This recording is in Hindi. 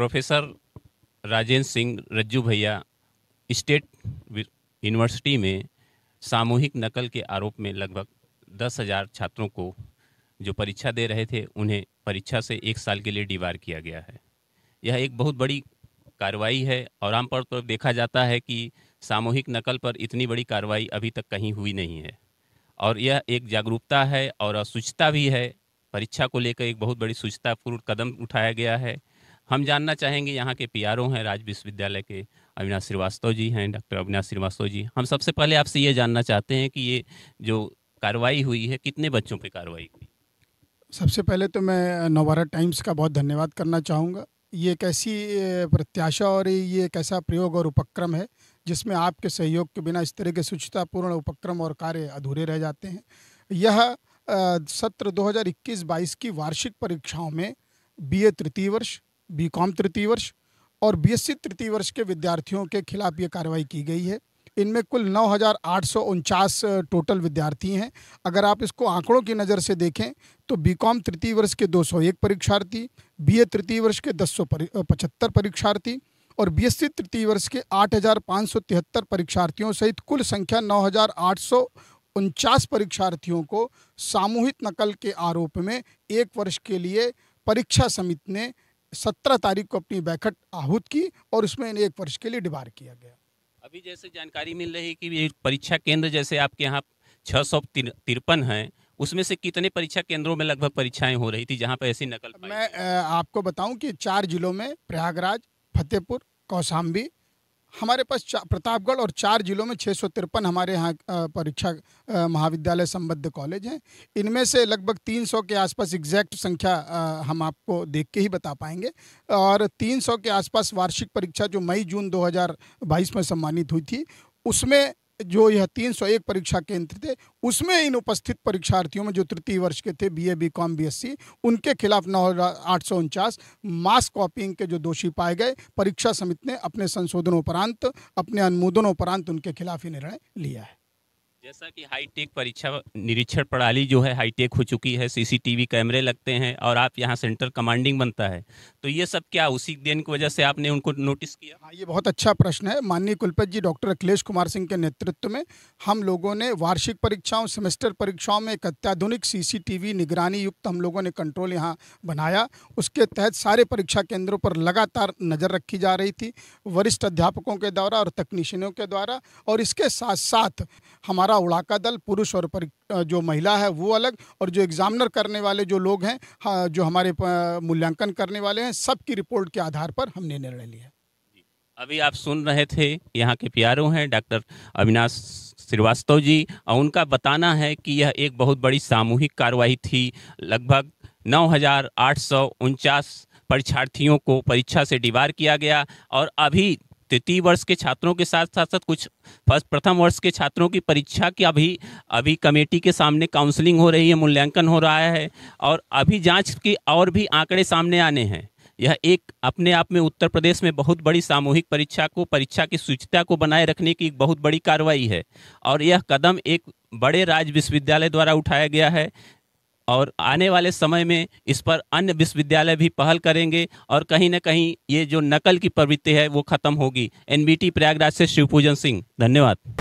प्रोफेसर राजेंद्र सिंह रज्जू भैया स्टेट यूनिवर्सिटी में सामूहिक नकल के आरोप में लगभग दस हज़ार छात्रों को जो परीक्षा दे रहे थे उन्हें परीक्षा से एक साल के लिए डिवार किया गया है यह एक बहुत बड़ी कार्रवाई है और आमतौर पर देखा जाता है कि सामूहिक नकल पर इतनी बड़ी कार्रवाई अभी तक कहीं हुई नहीं है और यह एक जागरूकता है और अशुचता भी है परीक्षा को लेकर एक बहुत बड़ी शुचतापूर्ण कदम उठाया गया है हम जानना चाहेंगे यहाँ के पी हैं राज्य विश्वविद्यालय के अविनाश श्रीवास्तव जी हैं डॉक्टर अविनाश श्रीवास्तव जी हम सबसे पहले आपसे ये जानना चाहते हैं कि ये जो कार्रवाई हुई है कितने बच्चों पर कार्रवाई हुई सबसे पहले तो मैं नवभारत टाइम्स का बहुत धन्यवाद करना चाहूँगा ये एक ऐसी प्रत्याशा और ये एक ऐसा प्रयोग और उपक्रम है जिसमें आपके सहयोग के बिना इस तरह के स्वच्छतापूर्ण उपक्रम और कार्य अधूरे रह जाते हैं यह सत्र 2021-22 की वार्षिक परीक्षाओं में बीए तृतीय वर्ष बीकॉम तृतीय वर्ष और बीएससी तृतीय वर्ष के विद्यार्थियों के खिलाफ ये कार्रवाई की गई है इनमें कुल नौ टोटल विद्यार्थी हैं अगर आप इसको आंकड़ों की नज़र से देखें तो बीकॉम तृतीय वर्ष के 201 परीक्षार्थी बीए तृतीय वर्ष के दस परीक्षार्थी और बीएससी तृतीय वर्ष के तिहत्तर परीक्षार्थियों सहित कुल संख्या नौ परीक्षार्थियों को सामूहिक नकल के आरोप में एक वर्ष के लिए परीक्षा समिति ने सत्रह तारीख को अपनी बैठक आहूत की और उसमें इन्हें एक वर्ष के लिए डिबार किया गया अभी जैसे जानकारी मिल रही है कि परीक्षा केंद्र जैसे आपके यहाँ छः सौ तिरपन हैं उसमें से कितने परीक्षा केंद्रों में लगभग परीक्षाएं हो रही थी जहाँ पर ऐसी नकल मैं आपको बताऊं कि चार जिलों में प्रयागराज फतेहपुर कौशाम्बी हमारे पास प्रतापगढ़ और चार जिलों में छः सौ तिरपन हमारे यहाँ परीक्षा महाविद्यालय संबद्ध कॉलेज हैं इनमें से लगभग तीन सौ के आसपास एग्जैक्ट संख्या हम आपको देख के ही बता पाएंगे और तीन सौ के आसपास वार्षिक परीक्षा जो मई जून 2022 में सम्मानित हुई थी उसमें जो यह 301 परीक्षा केंद्र थे उसमें इन उपस्थित परीक्षार्थियों में जो तृतीय वर्ष के थे बीए बीकॉम बीएससी उनके खिलाफ नौ आठ सौ उनचास मास कॉपिंग के जो दोषी पाए गए परीक्षा समिति ने अपने उपरांत अपने उपरांत उनके खिलाफ ही निर्णय लिया है जैसा कि हाईटेक परीक्षा निरीक्षण प्रणाली जो है हाईटेक हो चुकी है सीसीटीवी कैमरे लगते हैं और आप यहाँ सेंटर कमांडिंग बनता है तो ये सब क्या उसी दिन की वजह से आपने उनको नोटिस किया हाँ ये बहुत अच्छा प्रश्न है माननीय कुलपत जी डॉक्टर अखिलेश कुमार सिंह के नेतृत्व में हम लोगों ने वार्षिक परीक्षाओं सेमेस्टर परीक्षाओं में एक अत्याधुनिक सी निगरानी युक्त हम लोगों ने कंट्रोल यहाँ बनाया उसके तहत सारे परीक्षा केंद्रों पर लगातार नज़र रखी जा रही थी वरिष्ठ अध्यापकों के द्वारा और तकनीशियनों के द्वारा और इसके साथ साथ हमारा हमारा उड़ाका दल पुरुष और पर, जो महिला है वो अलग और जो एग्जामिनर करने वाले जो लोग हैं जो हमारे मूल्यांकन करने वाले हैं सबकी रिपोर्ट के आधार पर हमने निर्णय लिया अभी आप सुन रहे थे यहाँ के पी हैं डॉक्टर अविनाश श्रीवास्तव जी और उनका बताना है कि यह एक बहुत बड़ी सामूहिक कार्रवाई थी लगभग नौ हज़ार आठ सौ उनचास परीक्षार्थियों को परीक्षा से डिवार किया गया और अभी तृतीय वर्ष के छात्रों के साथ साथ साथ कुछ फर्स्ट प्रथम वर्ष के छात्रों की परीक्षा की अभी अभी कमेटी के सामने काउंसलिंग हो रही है मूल्यांकन हो रहा है और अभी जाँच के और भी आंकड़े सामने आने हैं यह एक अपने आप में उत्तर प्रदेश में बहुत बड़ी सामूहिक परीक्षा को परीक्षा की शुचिता को बनाए रखने की एक बहुत बड़ी कार्रवाई है और यह कदम एक बड़े राज्य विश्वविद्यालय द्वारा उठाया गया है और आने वाले समय में इस पर अन्य विश्वविद्यालय भी पहल करेंगे और कहीं ना कहीं ये जो नकल की प्रवृत्ति है वो खत्म होगी एनबीटी प्रयागराज से शिवपूजन सिंह धन्यवाद